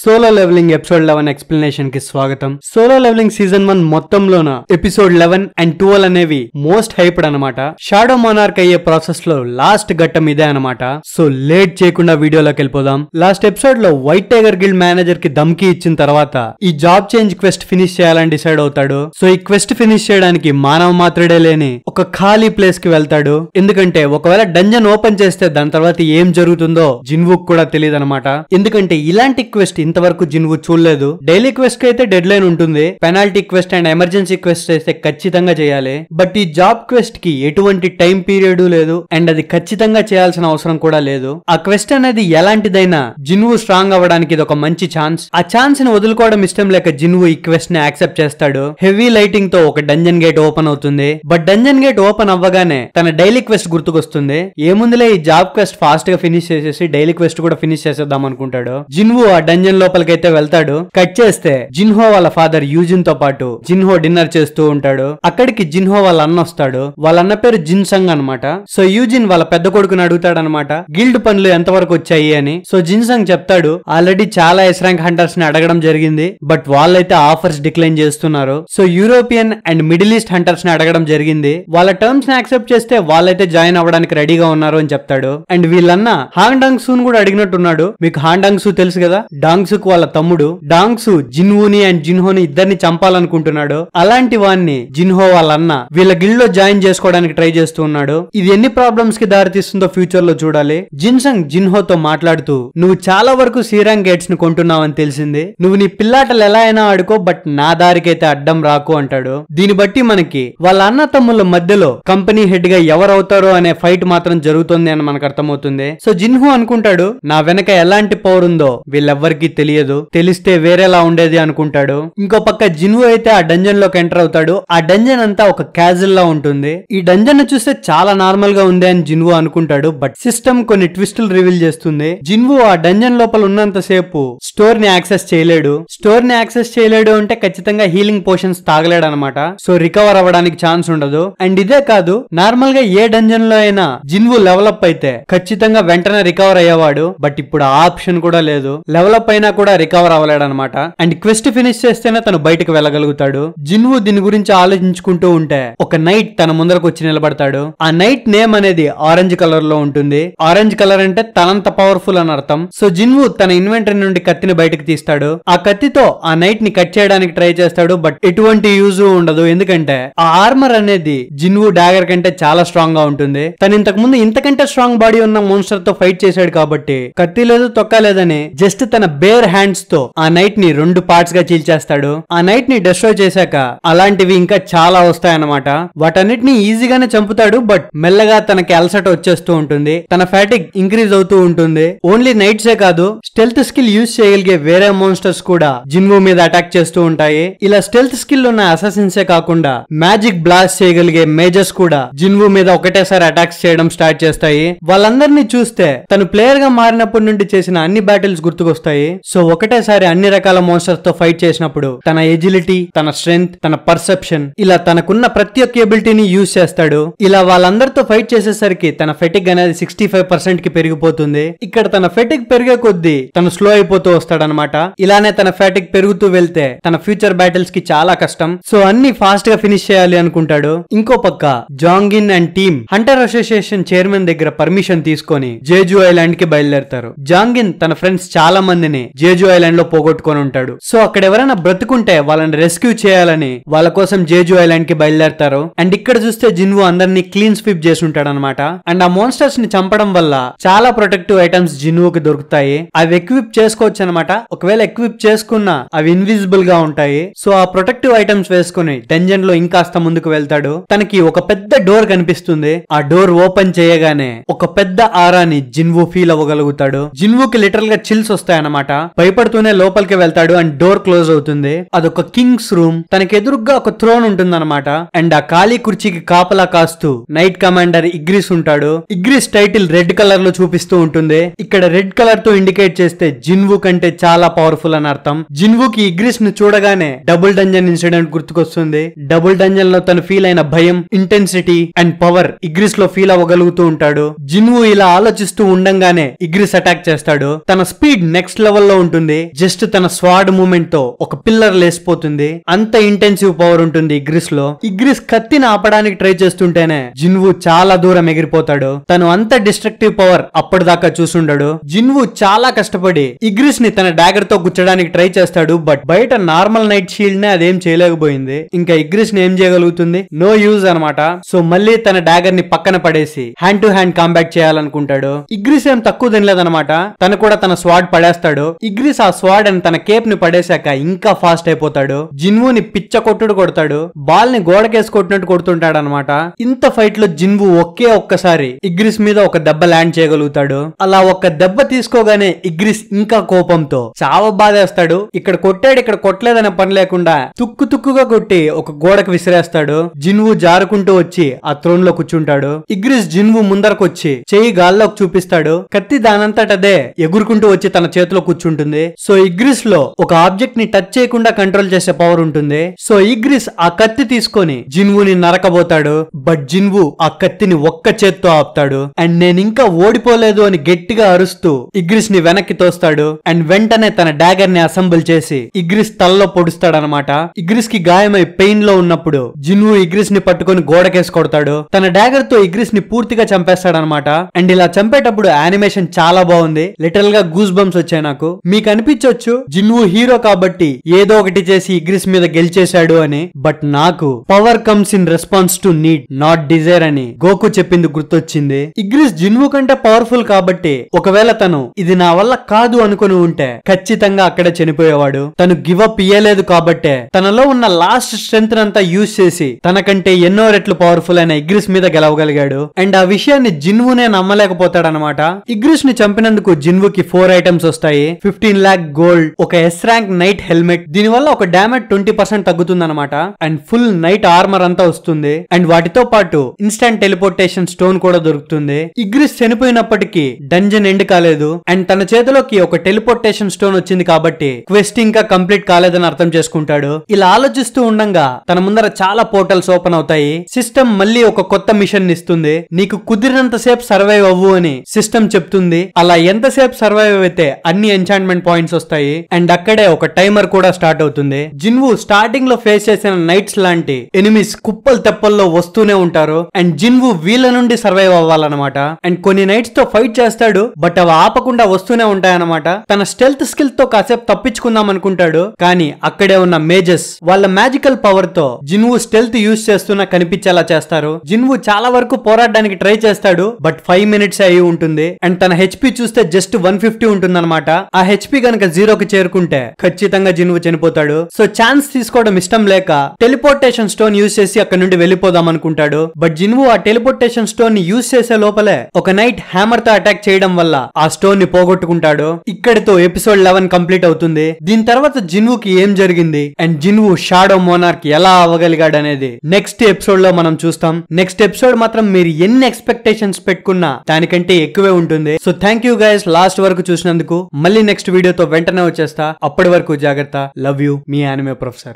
solo leveling episode eleven explanation కి స్వాగతం solo leveling season one మొత్తంలోన ఎపిసోడ్ లెవెన్ అండ్ ట్వెల్వ్ అనేవి most hyped అనమాట షాడో మోనార్క్ అయ్యే ప్రాసెస్ లో లాస్ట్ ఘట్టం ఇదే అనమాట సో లేట్ చేయకుండా వీడియోలోకి వెళ్ళిపోదాం లాస్ట్ ఎపిసోడ్ లో వైట్ టైగర్ గిల్డ్ మేనేజర్ కి ధమ్కి ఇచ్చిన తర్వాత ఈ జాబ్ చేంజ్ క్వెస్ట్ ఫినిష్ చేయాలని డిసైడ్ అవుతాడు సో ఈ క్వెస్ట్ ఫినిష్ చేయడానికి మానవ మాత్రడే లేని ఒక ఖాళీ ప్లేస్ కి వెళ్తాడు ఎందుకంటే ఒకవేళ డంజన్ ఓపెన్ చేస్తే దాని తర్వాత ఏం జరుగుతుందో జిన్వుక్ కూడా తెలియదు అనమాట ఎందుకంటే ఇలాంటి క్వెస్ట్ ఇంతవరకు జిన్వు చూడలేదు డైలీ క్వెస్ట్ కి అయితే డెడ్ లైన్ ఉంటుంది penalty quest and emergency quest అయితే ఖచ్చితంగా చేయాలి బట్ ఈ జాబ్ క్వెస్ట్ కి ఎటువంటి టైం పీరియడ్ లేదు అండ్ అది ఖచ్చితంగా చేయాల్సిన అవసరం కూడా లేదు ఆ క్వెస్ట్ అనేది ఎలాంటిదైనా జిన్వు స్ట్రాంగ్ అవ్వడానికి ఇది ఒక మంచి ఛాన్స్ ఆ ఛాన్స్ ని వదులుకోవడం ఇష్టం లేక జిన్వు ఈ క్వెస్ట్ ని యాక్సెప్ట్ చేస్తాడు హెవీ లైటింగ్ తో ఒక డంజన్ గేట్ ఓపెన్ అవుతుంది బట్ డంజన్ గేట్ ఓపెన్ అవ్వగానే తన డైలీ క్వెస్ట్ గుర్తుకొస్తుంది ఏముందిలే ఈ జాబ్ క్వెస్ట్ ఫాస్ట్ గా ఫినిష్ చేసేసి డైలీ క్వెస్ట్ కూడా ఫినిష్ చేసేద్దాం అనుకుంటాడు జిన్వు ఆ డంజన్ కిచెన్ లోపలికైతే వెళ్తాడు కట్ చేస్తే జిన్హో వాళ్ళ ఫాదర్ యూజిన్ తో పాటు జిన్హో డిన్నర్ చేస్తూ ఉంటాడు అక్కడికి జిన్హో వాళ్ళ అన్న వస్తాడు వాళ్ళ అన్న పేరు జిన్సంగ్ అనమాట సో యూజిన్ వాళ్ళ పెద్ద కొడుకుని అడుగుతాడనమాట గిల్డ్ పనులు ఎంతవరకు వచ్చాయి అని సో జిన్సంగ్ చెప్తాడు ఆల్రెడీ చాలా ఎస్ ర్యాంక్ హంటర్స్ ని అడగడం జరిగింది బట్ వాళ్ళైతే ఆఫర్స్ డిక్లైన్ చేస్తున్నారు so European and Middle East hunters ని అడగడం జరిగింది వాళ్ళ టర్మ్స్ ని యాక్సెప్ట్ చేస్తే వాళ్ళైతే జాయిన్ అవ్వడానికి రెడీగా ఉన్నారు అని చెప్తాడు అండ్ వీళ్ళన్న హాంగ్ డాంగ్ సూన్ కూడా అడిగినట్టున్నాడు మీకు హాంగ్ డాంగ్ సూ తెలుసు కదా డాంగ్ డాంగ్సుక్ వాళ్ళ తమ్ముడు డాంగ్సు జిన్వూని అండ్ జిన్హోని ఇద్దరిని చంపాలనుకుంటున్నాడు అలాంటి వాన్ని జిన్హో వాళ్ళ అన్న వీళ్ళ లో జాయిన్ చేసుకోవడానికి ట్రై చేస్తూ ఉన్నాడు ఇది ఎన్ని ప్రాబ్లమ్స్ కి దారితీస్తుందో ఫ్యూచర్ లో చూడాలి జిన్సంగ్ తో మాట్లాడుతూ నువ్వు చాలా వరకు సీరాంగ్ గేట్స్ ను కొంటున్నావని తెలిసింది నువ్వు నీ పిల్లాటలు ఎలా అయినా ఆడుకో బట్ నా దారికైతే అడ్డం రాకు అంటాడు దీన్ని బట్టి మనకి వాళ్ళ అన్న తమ్ముళ్ళ మధ్యలో కంపెనీ హెడ్ గా ఎవరవుతారో అనే ఫైట్ మాత్రం జరుగుతుంది అని మనకు అర్థమవుతుంది సో జిన్హో అనుకుంటాడు నా వెనక ఎలాంటి పవర్ ఉందో వీళ్ళెవ్వరికి తెలియదు తెలిస్తే వేరేలా ఉండేది అనుకుంటాడు ఇంకో పక్క జిను అయితే ఆ డంజన్ లోకి ఎంటర్ అవుతాడు ఆ డంజన్ అంతా ఒక క్యాజువల్ లా ఉంటుంది ఈ డంజన్ చూస్తే చాలా నార్మల్ గా ఉంది అని జిన్వు అనుకుంటాడు బట్ సిస్టమ్ కొన్ని ట్విస్టులు రివీల్ చేస్తుంది జిన్వు ఆ డంజన్ లోపల ఉన్నంత సేపు స్టోర్ ని యాక్సెస్ చేయలేడు స్టోర్ ని యాక్సెస్ చేయలేడు అంటే ఖచ్చితంగా హీలింగ్ పోషన్స్ తాగలేడు అనమాట సో రికవర్ అవ్వడానికి ఛాన్స్ ఉండదు అండ్ ఇదే కాదు నార్మల్ గా ఏ డంజన్ లో అయినా జిన్వు లెవలప్ అయితే ఖచ్చితంగా వెంటనే రికవర్ అయ్యేవాడు బట్ ఇప్పుడు ఆ ఆప్షన్ కూడా లేదు లెవలప్ అయిన అయినా కూడా రికవర్ అవ్వలేడనమాట అండ్ క్వెస్ట్ ఫినిష్ చేస్తేనే తను బయటకు వెళ్ళగలుగుతాడు జిన్వు దీని గురించి ఆలోచించుకుంటూ ఉంటే ఒక నైట్ తన ముందరకు వచ్చి నిలబడతాడు ఆ నైట్ నేమ్ అనేది ఆరెంజ్ కలర్ లో ఉంటుంది ఆరెంజ్ కలర్ అంటే తనంత పవర్ఫుల్ అని అర్థం సో జిన్వు తన ఇన్వెంటరీ నుండి కత్తిని బయటకు తీస్తాడు ఆ కత్తితో ఆ నైట్ ని కట్ చేయడానికి ట్రై చేస్తాడు బట్ ఎటువంటి యూజ్ ఉండదు ఎందుకంటే ఆ ఆర్మర్ అనేది జిన్వు డాగర్ కంటే చాలా స్ట్రాంగ్ గా ఉంటుంది తను ఇంతకు ముందు ఇంతకంటే స్ట్రాంగ్ బాడీ ఉన్న మోన్స్టర్ తో ఫైట్ చేశాడు కాబట్టి కత్తి లేదు తొక్క లేదని జస్ట్ తన బే బేర్ హ్యాండ్స్ తో ఆ నైట్ ని రెండు పార్ట్స్ గా చీల్చేస్తాడు ఆ నైట్ ని డిస్ట్రాయ్ చేశాక అలాంటివి ఇంకా చాలా వస్తాయన్నమాట వాటన్నిటిని ఈజీగానే చంపుతాడు బట్ మెల్లగా తనకి అలసట వచ్చేస్తూ ఉంటుంది తన ఫ్యాటిక్ ఇంక్రీజ్ అవుతూ ఉంటుంది ఓన్లీ నైట్సే కాదు స్టెల్త్ స్కిల్ యూజ్ చేయగలిగే వేరే మోన్స్టర్స్ కూడా జిన్వో మీద అటాక్ చేస్తూ ఉంటాయి ఇలా స్టెల్త్ స్కిల్ ఉన్న అసాసిన్సే కాకుండా మ్యాజిక్ బ్లాస్ట్ చేయగలిగే మేజర్స్ కూడా జిన్వో మీద ఒకటేసారి అటాక్స్ చేయడం స్టార్ట్ చేస్తాయి వాళ్ళందరినీ చూస్తే తను ప్లేయర్ గా మారినప్పటి నుండి చేసిన అన్ని బ్యాటిల్స్ గుర్తుకొస్తాయి సో ఒకటేసారి అన్ని రకాల మోస్టర్స్ తో ఫైట్ చేసినప్పుడు తన ఎజిలిటీ తన స్ట్రెంగ్త్ తన పర్సెప్షన్ ఇలా తనకున్న ప్రతి ఒక్క ఎబిలిటీని యూజ్ చేస్తాడు ఇలా వాళ్ళందరితో ఫైట్ చేసేసరికి తన ఫెటిక్ అనేది సిక్స్టీ ఫైవ్ పర్సెంట్ కి పెరిగిపోతుంది ఇక్కడ తన ఫెటిక్ పెరిగే కొద్దీ తను స్లో అయిపోతూ వస్తాడనమాట ఇలానే తన ఫెటిక్ పెరుగుతూ వెళ్తే తన ఫ్యూచర్ బ్యాటిల్స్ కి చాలా కష్టం సో అన్ని ఫాస్ట్ గా ఫినిష్ చేయాలి అనుకుంటాడు ఇంకో పక్క Jongin and team hunter association chairman దగ్గర పర్మిషన్ తీసుకొని జేజు ఐలాండ్ కి బయలుదేరతారు జాంగిన్ తన ఫ్రెండ్స్ చాలా మందిని జేజు ఐలాండ్ లో పోగొట్టుకొని ఉంటాడు సో అక్కడ ఎవరైనా బ్రతుకుంటే వాళ్ళని రెస్క్యూ చేయాలని వాళ్ళ కోసం జేజు ఐలాండ్ కి బయలుదేరతారు అండ్ ఇక్కడ చూస్తే జిన్వు అందరినీ క్లీన్ స్వీప్ చేసి ఉంటాడు అనమాట అండ్ ఆ మోన్స్టర్స్ ని చంపడం వల్ల చాలా ప్రొటెక్టివ్ ఐటమ్స్ జిన్వుకి దొరుకుతాయి అవి ఎక్విప్ చేసుకోవచ్చు అనమాట ఒకవేళ ఎక్విప్ చేసుకున్న అవి ఇన్విజిబుల్ గా ఉంటాయి సో ఆ ప్రొటెక్టివ్ ఐటమ్స్ వేసుకుని డెంజన్ లో ఇంకాస్త ముందుకు వెళ్తాడు తనకి ఒక పెద్ద డోర్ కనిపిస్తుంది ఆ డోర్ ఓపెన్ చేయగానే ఒక పెద్ద ఆరాని జిన్వు ఫీల్ అవ్వగలుగుతాడు జిన్వుకి లిటరల్ గా చిల్స్ వస్తాయన్నమాట అనమాట భయపడుతూనే లోపలికి వెళ్తాడు అండ్ డోర్ క్లోజ్ అవుతుంది అదొక కింగ్స్ రూమ్ తనకి ఎదురుగా ఒక థ్రోన్ ఉంటుందన్నమాట అండ్ ఆ ఖాళీ కుర్చీకి కాపలా కాస్తూ నైట్ కమాండర్ ఇగ్రిస్ ఉంటాడు ఇగ్రిస్ టైటిల్ రెడ్ కలర్ లో చూపిస్తూ ఉంటుంది ఇక్కడ రెడ్ కలర్ తో ఇండికేట్ చేస్తే జిన్వు కంటే చాలా పవర్ఫుల్ అని అర్థం జిన్వు కి ఇగ్రిస్ ను చూడగానే డబుల్ డంజన్ ఇన్సిడెంట్ గుర్తుకొస్తుంది డబుల్ డంజన్ లో తను ఫీల్ అయిన భయం ఇంటెన్సిటీ అండ్ పవర్ ఇగ్రిస్ లో ఫీల్ అవ్వగలుగుతూ ఉంటాడు జిన్వు ఇలా ఆలోచిస్తూ ఉండంగానే ఇగ్రిస్ అటాక్ చేస్తాడు తన స్పీడ్ నెక్స్ట్ లెవెల్ లెవెల్లో ఉంటుంది జస్ట్ తన స్వాడ్ మూమెంట్ తో ఒక పిల్లర్ లేసిపోతుంది అంత ఇంటెన్సివ్ పవర్ ఉంటుంది ఇగ్రిస్ లో ఇగ్రిస్ కత్తిని ఆపడానికి ట్రై చేస్తుంటేనే జిన్వు చాలా దూరం ఎగిరిపోతాడు తను అంత డిస్ట్రక్టివ్ పవర్ అప్పటిదాకా చూసుండడు జిన్వు చాలా కష్టపడి ఇగ్రిస్ ని తన డాగర్ తో గుచ్చడానికి ట్రై చేస్తాడు బట్ బయట నార్మల్ నైట్ షీల్డ్ నే అదేం చేయలేకపోయింది ఇంకా ఇగ్రిస్ ని ఏం చేయగలుగుతుంది నో యూజ్ అనమాట సో మళ్ళీ తన డాగర్ ని పక్కన పడేసి హ్యాండ్ టు హ్యాండ్ కాంబాక్ట్ చేయాలనుకుంటాడు ఇగ్రిస్ ఏం తక్కువ తినలేదనమాట తను కూడా తన స్వాడ్ పడేస్తాడు ఇగ్రిస్ ఆ స్వాడ్ అని తన కేప్ ని పడేశాక ఇంకా ఫాస్ట్ అయిపోతాడు జిన్వు ని పిచ్చ కొట్టుడు కొడతాడు బాల్ ని గోడకేసి కొట్టినట్టు కొడుతుంటాడు అనమాట ఇంత ఫైట్ లో జిన్వు ఒకే ఒక్కసారి ఇగ్రిస్ మీద ఒక దెబ్బ ల్యాండ్ చేయగలుగుతాడు అలా ఒక్క దెబ్బ తీసుకోగానే ఇగ్రిస్ ఇంకా కోపంతో చావ బాధేస్తాడు ఇక్కడ కొట్టాడు ఇక్కడ కొట్టలేదనే పని లేకుండా తుక్కు తుక్కుగా కొట్టి ఒక గోడకు విసిరేస్తాడు జిన్వు జారుకుంటూ వచ్చి ఆ త్రోన్ లో కూర్చుంటాడు ఇగ్రిస్ జిన్వు ముందరకొచ్చి చెయ్యి గాల్లోకి చూపిస్తాడు కత్తి దానంతటదే ఎగురుకుంటూ వచ్చి తన చేతిలో కూర్చు కూర్చుంటుంది సో ఇగ్రిస్ లో ఒక ఆబ్జెక్ట్ ని టచ్ చేయకుండా కంట్రోల్ చేసే పవర్ ఉంటుంది సో ఇగ్రిస్ ఆ కత్తి తీసుకొని జిన్వుని నరకబోతాడు బట్ జిన్వు ఆ కత్తిని ఒక్క చేత్తో ఆపుతాడు అండ్ నేను ఇంకా ఓడిపోలేదు అని గట్టిగా అరుస్తూ ఇగ్రిస్ ని వెనక్కి తోస్తాడు అండ్ వెంటనే తన డాగర్ ని అసెంబుల్ చేసి ఇగ్రిస్ తలలో పొడుస్తాడనమాట ఇగ్రిస్ కి గాయమై పెయిన్ లో ఉన్నప్పుడు జిన్వు ఇగ్రిస్ ని పట్టుకుని గోడకేసి కొడతాడు తన డాగర్ తో ఇగ్రిస్ ని పూర్తిగా చంపేస్తాడనమాట అండ్ ఇలా చంపేటప్పుడు యానిమేషన్ చాలా బాగుంది లిటరల్ గా గూస్ బంప్స్ వచ్చాయి నాకు మీకు అనిపించవచ్చు జిన్వు హీరో కాబట్టి ఏదో ఒకటి చేసి ఇగ్రిస్ మీద గెలిచేశాడు అని బట్ నాకు power comes in response to need not desire అని గోకు చెప్పింది గుర్తొచ్చింది ఇగ్రిస్ జిన్వు కంటే పవర్ఫుల్ కాబట్టి ఒకవేళ తను ఇది నా వల్ల కాదు అనుకుని ఉంటే ఖచ్చితంగా అక్కడ చనిపోయేవాడు తను గివప్ ఇయ్యలేదు కాబట్టే తనలో ఉన్న లాస్ట్ స్ట్రెంత్ అంతా యూజ్ చేసి తనకంటే ఎన్నో రెట్లు పవర్ఫుల్ అయిన ఇగ్రిస్ మీద గెలవగలిగాడు అండ్ ఆ విషయాన్ని జిన్వునే నమ్మలేకపోతాడనమాట ఇగ్రిస్ ని చంపినందుకు జిన్వుకి ఫోర్ ఐటమ్స్ వస్తాయి ఫిఫ్టీన్ ల్యాక్ గోల్డ్ ఒక ఎస్ ర్యాంక్ నైట్ హెల్మెట్ దీని వల్ల ఒక డామేజ్ ట్వంటీ పర్సెంట్ తగ్గుతుంది అనమాట అండ్ ఫుల్ నైట్ ఆర్మర్ అంతా వస్తుంది అండ్ వాటితో పాటు ఇన్స్టాంట్ టెలిపోర్టేషన్ స్టోన్ కూడా దొరుకుతుంది ఇగ్రిస్ చనిపోయినప్పటికీ డంజన్ ఎండ్ కాలేదు అండ్ తన చేతిలోకి ఒక టెలిపోర్టేషన్ స్టోన్ వచ్చింది కాబట్టి క్వెస్ట్ ఇంకా కంప్లీట్ కాలేదని అర్థం చేసుకుంటాడు ఇలా ఆలోచిస్తూ ఉండగా తన ముందర చాలా పోర్టల్స్ ఓపెన్ అవుతాయి సిస్టమ్ మళ్ళీ ఒక కొత్త మిషన్ ఇస్తుంది నీకు కుదిరినంత సేపు సర్వైవ్ అవ్వు అని సిస్టమ్ చెప్తుంది అలా ఎంతసేపు సర్వైవ్ అయితే అన్ని ఎంచ ఎన్ఛాంట్మెంట్ పాయింట్స్ వస్తాయి అండ్ అక్కడే ఒక టైమర్ కూడా స్టార్ట్ అవుతుంది జిన్వు స్టార్టింగ్ లో ఫేస్ చేసిన నైట్స్ లాంటి ఎనిమిస్ కుప్పల్ తెప్పల్లో వస్తూనే ఉంటారు అండ్ జిన్వు వీళ్ళ నుండి సర్వైవ్ అవ్వాలన్నమాట అండ్ కొన్ని నైట్స్ తో ఫైట్ చేస్తాడు బట్ అవి ఆపకుండా వస్తూనే ఉంటాయన్నమాట తన స్టెల్త్ స్కిల్ తో కాసేపు తప్పించుకుందాం అనుకుంటాడు కానీ అక్కడే ఉన్న మేజెస్ వాళ్ళ మ్యాజికల్ పవర్ తో జిన్వు స్టెల్త్ యూజ్ చేస్తున్నా కనిపించేలా చేస్తారు జిన్వు చాలా వరకు పోరాడడానికి ట్రై చేస్తాడు బట్ ఫైవ్ మినిట్స్ అయి ఉంటుంది అండ్ తన హెచ్పి చూస్తే జస్ట్ వన్ ఫిఫ్టీ ఉంటుందన్నమాట ఆ ఆ హెచ్పి గనక జీరోకి చేరుకుంటే ఖచ్చితంగా జిన్వు చనిపోతాడు సో ఛాన్స్ తీసుకోవడం ఇష్టం లేక టెలిపోర్టేషన్ స్టోన్ యూజ్ చేసి అక్కడ నుండి వెళ్ళిపోదాం అనుకుంటాడు బట్ జిన్వు ఆ టెలిపోర్టేషన్ స్టోన్ ని యూజ్ చేసే లోపలే ఒక నైట్ హ్యామర్ తో అటాక్ చేయడం వల్ల ఆ స్టోన్ ని పోగొట్టుకుంటాడు ఇక్కడితో ఎపిసోడ్ లెవెన్ కంప్లీట్ అవుతుంది దీని తర్వాత జిన్వు కి ఏం జరిగింది అండ్ జిన్వు షాడో మోనార్క్ ఎలా అవ్వగలిగాడు అనేది నెక్స్ట్ ఎపిసోడ్ లో మనం చూస్తాం నెక్స్ట్ ఎపిసోడ్ మాత్రం మీరు ఎన్ని ఎక్స్పెక్టేషన్స్ పెట్టుకున్నా దానికంటే ఎక్కువే ఉంటుంది so thank you guys last వరకు చూసినందుకు మళ్ళీ మళ్ళీ నెక్స్ట్ వీడియోతో వెంటనే వచ్చేస్తా అప్పటి వరకు జాగ్రత్త లవ్ యూ మీ యానిమే ప్రొఫెసర్